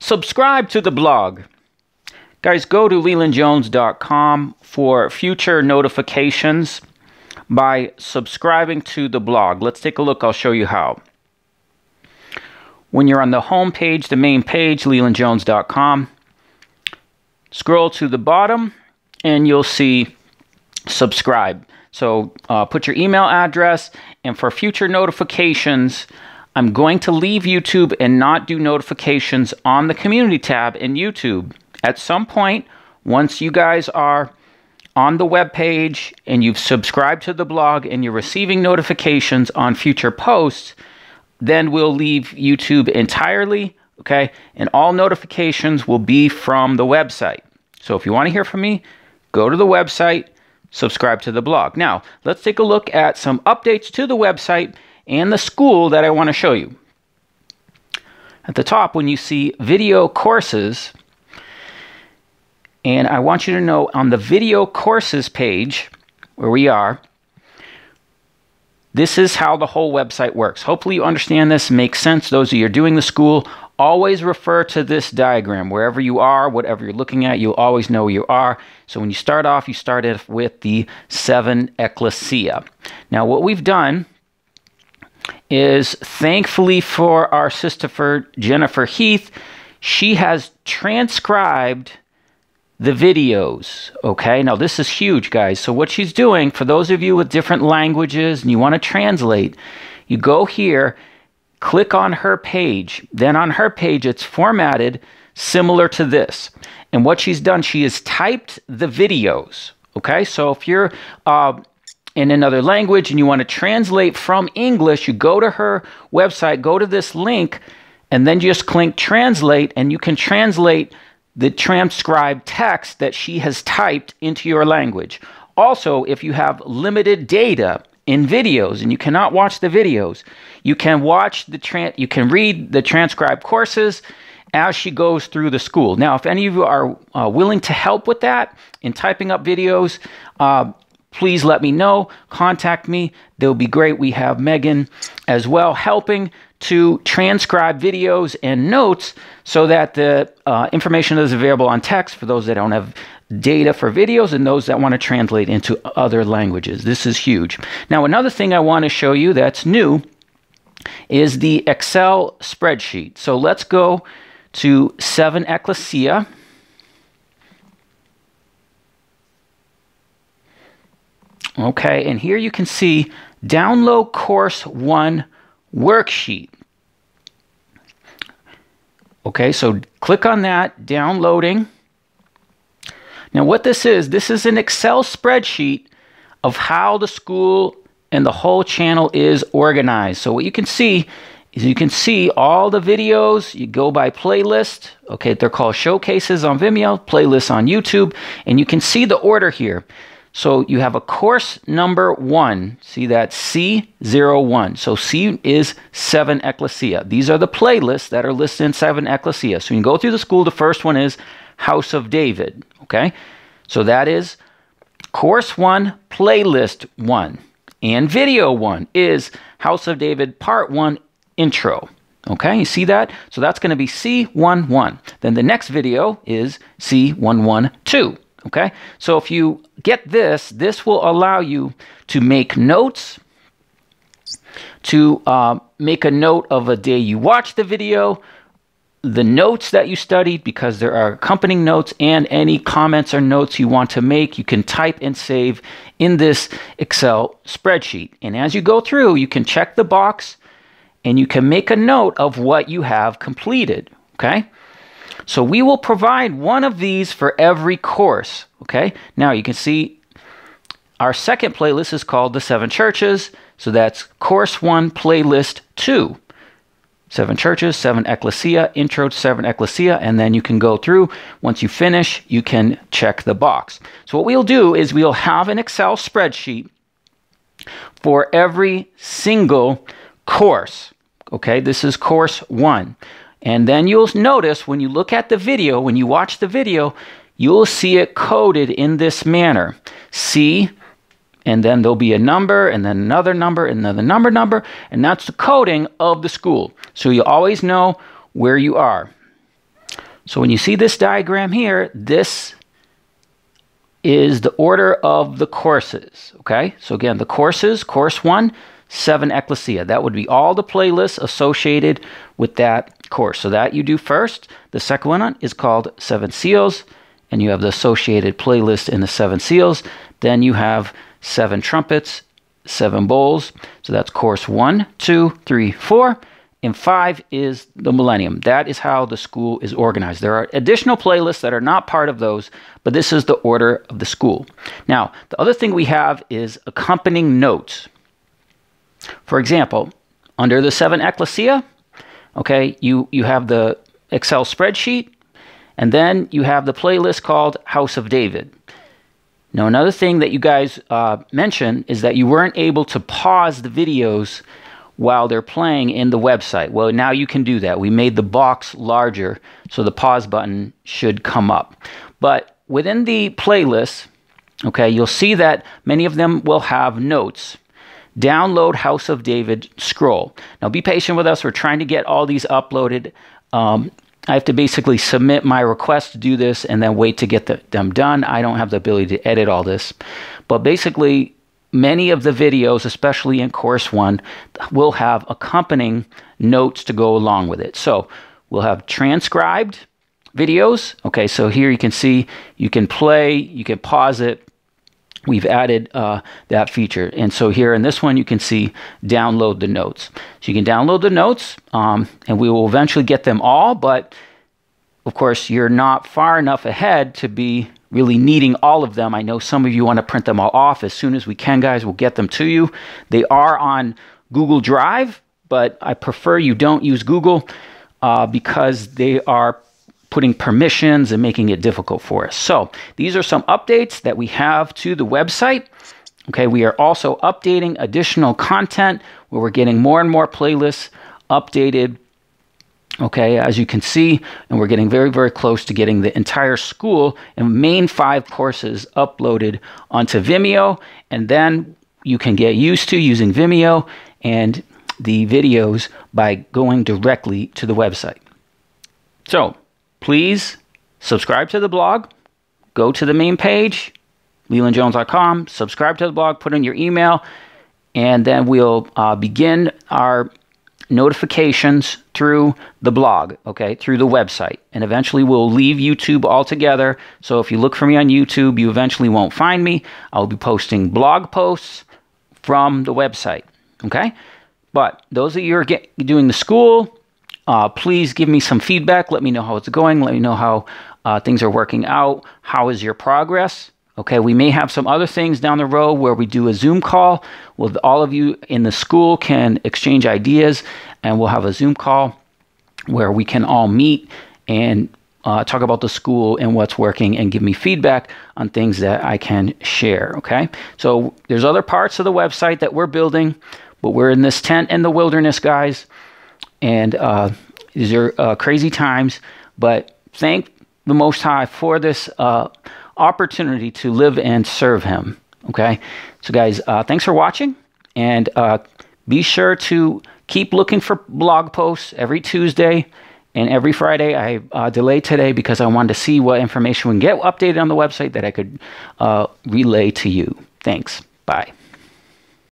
Subscribe to the blog. Guys, go to lelandjones.com for future notifications by subscribing to the blog. Let's take a look. I'll show you how. When you're on the home page, the main page, lelandjones.com, scroll to the bottom and you'll see subscribe. So uh, put your email address and for future notifications, I'm going to leave YouTube and not do notifications on the community tab in YouTube. At some point, once you guys are on the web page and you've subscribed to the blog and you're receiving notifications on future posts, then we'll leave YouTube entirely, okay? And all notifications will be from the website. So if you want to hear from me, go to the website, subscribe to the blog. Now, let's take a look at some updates to the website and the school that I want to show you. At the top, when you see video courses, and I want you to know on the video courses page where we are, this is how the whole website works. Hopefully you understand this, makes sense. Those of you are doing the school, always refer to this diagram. Wherever you are, whatever you're looking at, you'll always know where you are. So when you start off, you start off with the seven ecclesia. Now what we've done is thankfully for our sister Jennifer Heath, she has transcribed the videos. Okay, now this is huge, guys. So, what she's doing for those of you with different languages and you want to translate, you go here, click on her page. Then, on her page, it's formatted similar to this. And what she's done, she has typed the videos. Okay, so if you're uh, in another language and you want to translate from English, you go to her website, go to this link, and then just click translate, and you can translate the transcribed text that she has typed into your language. Also, if you have limited data in videos and you cannot watch the videos, you can watch the trans, you can read the transcribed courses as she goes through the school. Now, if any of you are uh, willing to help with that in typing up videos, uh, please let me know. Contact me. They'll be great. We have Megan as well helping to transcribe videos and notes so that the uh, information is available on text for those that don't have data for videos and those that want to translate into other languages. This is huge. Now, another thing I want to show you that's new is the Excel spreadsheet. So let's go to 7 Ecclesia. Okay, and here you can see download course one worksheet. Okay, so click on that, downloading. Now what this is, this is an Excel spreadsheet of how the school and the whole channel is organized. So what you can see is you can see all the videos, you go by playlist, okay, they're called showcases on Vimeo, playlists on YouTube, and you can see the order here. So you have a course number one. See that C01. So C is seven ecclesia. These are the playlists that are listed in seven ecclesia. So you can go through the school. The first one is House of David. Okay. So that is course one, playlist one, and video one is House of David part one intro. Okay, you see that? So that's going to be C11. Then the next video is C112. Okay, so if you get this, this will allow you to make notes, to uh, make a note of a day you watched the video, the notes that you studied, because there are accompanying notes, and any comments or notes you want to make, you can type and save in this Excel spreadsheet. And as you go through, you can check the box and you can make a note of what you have completed. Okay. So we will provide one of these for every course. Okay, now you can see our second playlist is called The Seven Churches. So that's Course 1, Playlist 2. Seven churches, seven ecclesia, intro to seven ecclesia, and then you can go through. Once you finish, you can check the box. So, what we'll do is we'll have an Excel spreadsheet for every single course. Okay, this is course one. And then you'll notice when you look at the video, when you watch the video, you'll see it coded in this manner. C, and then there'll be a number, and then another number, and then the number, number, and that's the coding of the school. So you always know where you are. So when you see this diagram here, this is the order of the courses, okay? So again, the courses, course one, seven ecclesia. That would be all the playlists associated with that course. So that you do first. The second one is called Seven Seals, and you have the associated playlist in the Seven Seals. Then you have seven trumpets, seven bowls. So that's course one, two, three, four. And five is the millennium. That is how the school is organized. There are additional playlists that are not part of those, but this is the order of the school. Now, the other thing we have is accompanying notes. For example, under the seven ecclesia, okay, you, you have the Excel spreadsheet, and then you have the playlist called House of David. Now, another thing that you guys uh, mentioned is that you weren't able to pause the videos while they're playing in the website. Well, now you can do that. We made the box larger, so the pause button should come up. But within the playlist, okay, you'll see that many of them will have notes download House of David scroll. Now be patient with us. We're trying to get all these uploaded. Um, I have to basically submit my request to do this and then wait to get the, them done. I don't have the ability to edit all this. But basically, many of the videos, especially in course one, will have accompanying notes to go along with it. So we'll have transcribed videos. Okay, so here you can see you can play, you can pause it, we've added uh, that feature. And so here in this one, you can see download the notes. So you can download the notes um, and we will eventually get them all, but of course, you're not far enough ahead to be really needing all of them. I know some of you want to print them all off as soon as we can, guys. We'll get them to you. They are on Google Drive, but I prefer you don't use Google uh, because they are putting permissions and making it difficult for us. So these are some updates that we have to the website. Okay, we are also updating additional content where we're getting more and more playlists updated. Okay, as you can see, and we're getting very, very close to getting the entire school and main five courses uploaded onto Vimeo. And then you can get used to using Vimeo and the videos by going directly to the website. So please subscribe to the blog, go to the main page, lelandjones.com, subscribe to the blog, put in your email, and then we'll uh, begin our notifications through the blog, okay, through the website. And eventually we'll leave YouTube altogether. So if you look for me on YouTube, you eventually won't find me. I'll be posting blog posts from the website, okay? But those of you who are get, doing the school, uh, please give me some feedback. Let me know how it's going. Let me know how uh, things are working out. How is your progress? Okay, we may have some other things down the road where we do a Zoom call. Well, all of you in the school can exchange ideas, and we'll have a Zoom call where we can all meet and uh, talk about the school and what's working and give me feedback on things that I can share. Okay, so there's other parts of the website that we're building, but we're in this tent in the wilderness, guys and uh, these are uh, crazy times. But thank the Most High for this uh, opportunity to live and serve Him. Okay, so guys, uh, thanks for watching, and uh, be sure to keep looking for blog posts every Tuesday. And every Friday, I uh, delayed today because I wanted to see what information we can get updated on the website that I could uh, relay to you. Thanks. Bye.